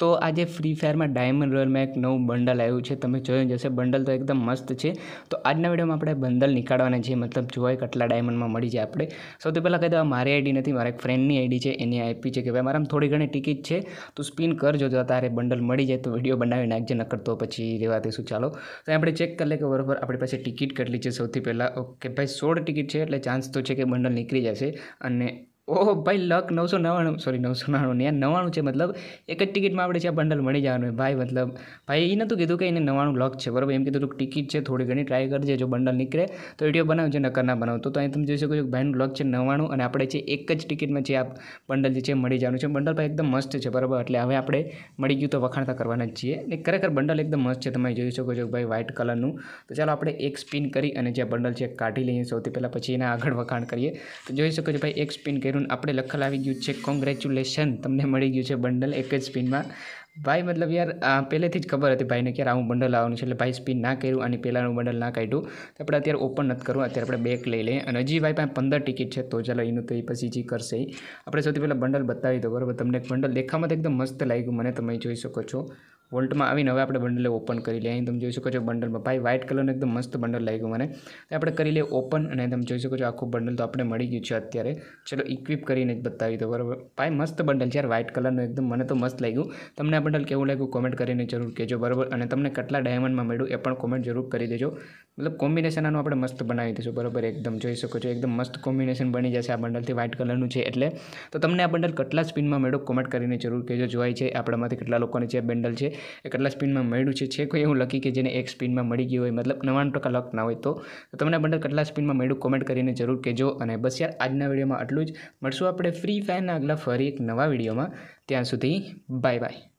તો આજે free ફાયરમાં diamond રોયલમાં એક નવું બંડલ આવ્યું છે તમે જોયું જશે બંડલ તો એકદમ મસ્ત છે તો આજના વિડીયોમાં આપણે બંડલ નીકાળવાના છીએ મતલબ જોવાય કેટલા ડાયમંડમાં મળી જાય આપણે સૌથી પહેલાં કહી દઉં મારી આઈડી નથી મારા એક ફ્રેન્ડની આઈડી છે એની આપી છે કે ભાઈ મારામાં થોડી ઘણી ટિકિટ છે તો સ્પિન કરજો જો તારે બંડલ મળી જાય તો વિડીયો બનાવી નાખજે નકર તો પછી રહેવા દઈશું ચાલો તો આપણે ચેક કરી લે કે બરાબર આપણી પાસે ટિકિટ કેટલી છે સૌથી પહેલાં ઓકે ભાઈ સોળ ટિકિટ છે એટલે ચાન્સ તો છે કે બંડલ નીકળી જશે અને ઓહો ભાઈ લક નવસો નવ્વાણું સોરી નવસો નવ્વાણું યાર નવ્વાણું છે મતલબ એક જ ટિકિટમાં આપણે છે બંડલ મળી જવાનું ભાઈ મતલબ ભાઈ એ નહોતું કીધું કે એને નવાણું લક છે બરાબર એમ કીધું ટિકિટ છે થોડી ઘણી ટ્રાય કરજે જો બંડલ નીકળે તો વિડીયો બનાવજો નકર ના બનાવતો તો અહીં તમે જોઈ શકો છો ભાઈનું લક છે નવ્વાણું અને આપણે છે એક જ ટિકિટમાં છે આ બંડલ જે છે મળી જવાનું છે બંડલ ભાઈ એકદમ મસ્ત છે બરાબર એટલે હવે આપણે મળી ગયું તો વખાણતા કરવાના જ છીએ ને ખરેખર બંડલ એકદમ મસ્ત છે તમે જોઈ શકો છો ભાઈ વ્હાઇટ કલરનું તો ચાલો આપણે એક સ્પિન કરી અને જે બંડલ છે કાઢી લઈએ સૌથી પહેલાં પછી એના આગળ વખાણ કરીએ તો જોઈ શકો છો ભાઈ એક સ્પિન કર્યું કાર્ટૂન આપણે લખેલ આવી ગયું છે કોંગ્રેચ્યુલેશન તમને મળી ગયું છે બંડલ એક જ સ્પીનમાં ભાઈ મતલબ યાર પહેલેથી જ ખબર હતી ભાઈને કે આવું બંડલ આવવાનું છે એટલે ભાઈ સ્પીન ના કર્યું અને પહેલાંનું બંડલ ના કાઢ્યું તો આપણે અત્યારે ઓપન નથી કરવું અત્યારે આપણે બેક લઈ લઈએ અને હજી ભાઈ પાસે પંદર ટિકિટ છે તો ચાલો એનું તો એ પછી જી કરશે આપણે સૌથી પહેલાં બંડલ બતાવી દો બરાબર તમને બંડલ દેખામાં એકદમ મસ્ત લાગ્યું મને તમે જોઈ શકો છો વોલ્ટમાં આવીને હવે આપણે બંડલને ઓપન કરી લઈએ અહીં તમે જોઈ શકો છો બંડલમાં ભાઈ વ્હાઇટ કલરનું એકદમ મસ્ત બંડલ લાગ્યું મને આપણે કરી લઈએ ઓપન અને તમે જોઈ શકો છો આખું બંડલ તો આપણે મળી ગયું છે અત્યારે ચલો ઇક્વિપ કરીને જ બતાવી દો બરાબર ભાઈ મસ્ત બંડલ છે યાર વ્હાઇટ કલરનું એકદમ મને તો મસ્ત લાગ્યું તમને આ બંડલ કેવું લાગ્યું કોમેન્ટ કરીને જરૂર કહેજો બરાબર અને તમને કેટલા ડાયમંડમાં મળ્યું એ પણ કોમેન્ટ જરૂર કરી દેજો મતલબ કોમ્બિનેશન આનું આપણે મસ્ત બનાવી દઈશું બરાબર એકદમ જોઈ શકો છો એકદમ મસ્ત કોમ્બિનેશન બની જશે આ બંડલથી વ્હાઇટ કલરનું છે એટલે તો તમને આ બંડલ કેટલા સ્પીનમાં મેળો કોમેન્ટ કરીને જરૂર કહેજો જોવાય છે આપણામાંથી કેટલા લોકોને જે બંડલ છે એ કેટલા સ્પીનમાં મળ્યું છે છે કોઈ એવું લખી કે જેને એક સ્પીનમાં મળી ગયું હોય મતલબ નવ્વાણું ટકા લક ના હોય તો તમને બંને કેટલા સ્પીનમાં મળ્યું કોમેન્ટ કરીને જરૂર કહેજો અને બસ યાર આજના વિડીયોમાં આટલું જ મળશું આપણે ફ્રી ફાયરના આગલા ફરી એક નવા વિડીયોમાં ત્યાં સુધી બાય બાય